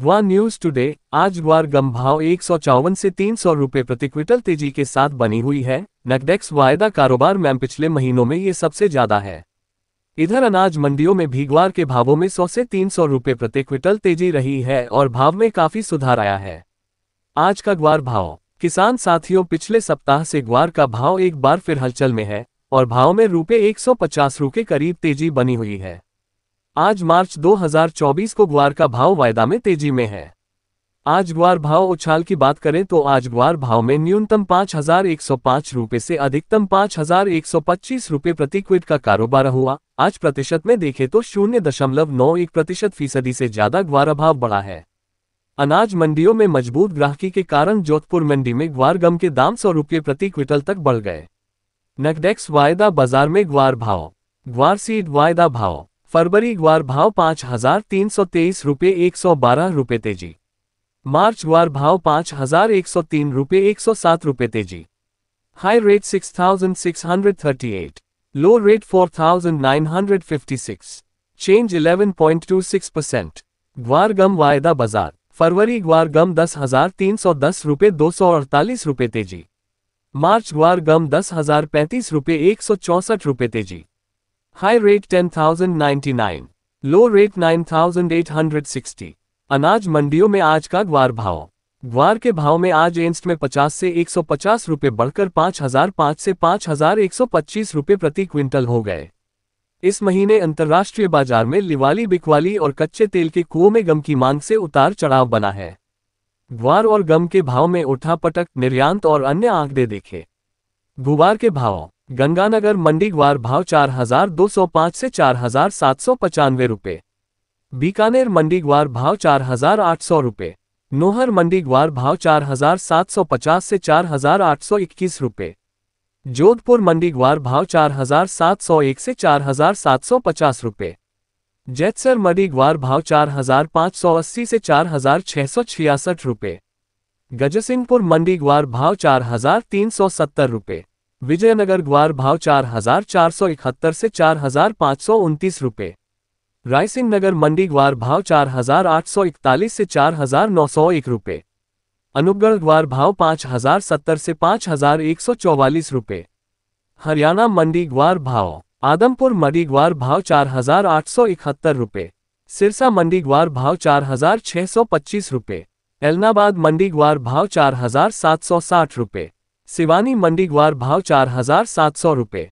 ग्वा news today आज ग्वार गम भाव एक से तीन सौ रुपये प्रति क्विंटल तेजी के साथ बनी हुई है नकडेक्स वायदा कारोबार में पिछले महीनों में ये सबसे ज्यादा है इधर अनाज मंडियों में भी ग्वार के भावों में सौ से तीन सौ रुपये प्रति क्विंटल तेजी रही है और भाव में काफी सुधार आया है आज का ग्वार भाव किसान साथियों पिछले सप्ताह से ग्वार का भाव एक बार फिर हलचल में है और भाव में रुपये एक सौ के करीब तेजी बनी हुई है आज मार्च 2024 को ग्वार का भाव वायदा में तेजी में है आज ग्वार भाव उछाल की बात करें तो आज ग्वार भाव में न्यूनतम पाँच हजार एक सौ से अधिकतम पाँच हजार एक सौ पच्चीस प्रति क्विट का कारोबार हुआ आज प्रतिशत में देखें तो शून्य दशमलव नौ एक प्रतिशत फीसदी से ज्यादा ग्वार भाव बढ़ा है अनाज मंडियों में मजबूत ग्राहकी के कारण जोधपुर मंडी में ग्वार गम के दाम सौ रुपये प्रति क्विंटल तक बढ़ गए नकडेक्स वायदा बाजार में ग्वार भाव ग्वार सीड वायदा भाव फरवरी ग्वार भाव पाँच हजार तीन सौ तेईस रुपये एक सौ बारह रुपये तेजी मार्च ग्वार भाव पाँच हजार एक सौ तीन रुपये एक सौ सात रुपये तेजी high rate six thousand six hundred thirty eight low rate four thousand nine hundred fifty six change eleven point two six percent guar gum वायदा बाजार फरवरी ग्वार गम दस हजार तीन सौ दस रुपये दो सौ अड़तालीस रुपये तेजी मार्च ग्वार गम दस हजार पैंतीस रुपये एक सौ चौंसठ रुपये तेजी हाई रेट 10,099, लो रेट 9,860। अनाज मंडियों में आज का ग्वार भाव ग्वार के भाव में आज एंस्ट में 50 से 150 रुपए बढ़कर 5,005 से 5,125 रुपए प्रति क्विंटल हो गए इस महीने अंतर्राष्ट्रीय बाजार में लिवाली बिकवाली और कच्चे तेल के कुओं में गम की मांग से उतार चढ़ाव बना है ग्वार और गम के भाव में उठा पटक निर्यांत और अन्य आंकड़े देखे गुवार के भाव गंगानगर मंडीगवार भाव चार हजार दो सौ पाँच से चार हजार सात सौ पचानवे रुपये बीकानेर मंडीगवार भाव चार हजार आठ सौ रुपये नोहर मंडीगवार भाव चार हजार सात सौ पचास से चार हजार आठ सौ इक्कीस रुपये जोधपुर मंडीगवार भाव चार हजार सात सौ एक से चार हजार सात सौ पचास रुपये जैतसर मंडीगवार भाव चार हजार पाँच सौ अस्सी से चार हजार छः सौ छियासठ रुपये गजसिंहपुर मंडीगवार भाव चार हजार तीन सौ सत्तर रुपये विजयनगर ग्वार भाव चार हजार चार सौ इकहत्तर से चार हजार पाँच सौ उनतीस रुपये रायसिंह नगर मंडी ग्वार भाव चार हजार आठ सौ इकतालीस से चार हजार नौ सौ एक रुपये अनुपगढ़ ग्वार भाव पाँच हजार सत्तर से पाँच हजार एक सौ चौवालीस रुपये हरियाणा मंडी ग्वार भाव आदमपुर मंडी ग्वार भाव चार हजार आठ सौ इकहत्तर रुपये सिरसा मंडी ग्वार भाव चार हजार छः सौ पच्चीस रुपये एलनाबाद मंडी ग्वार भाव चार हजार सात सौ साठ रुपये सिवानी मंडी ग्वार भाव चार हजार सात सौ रुपये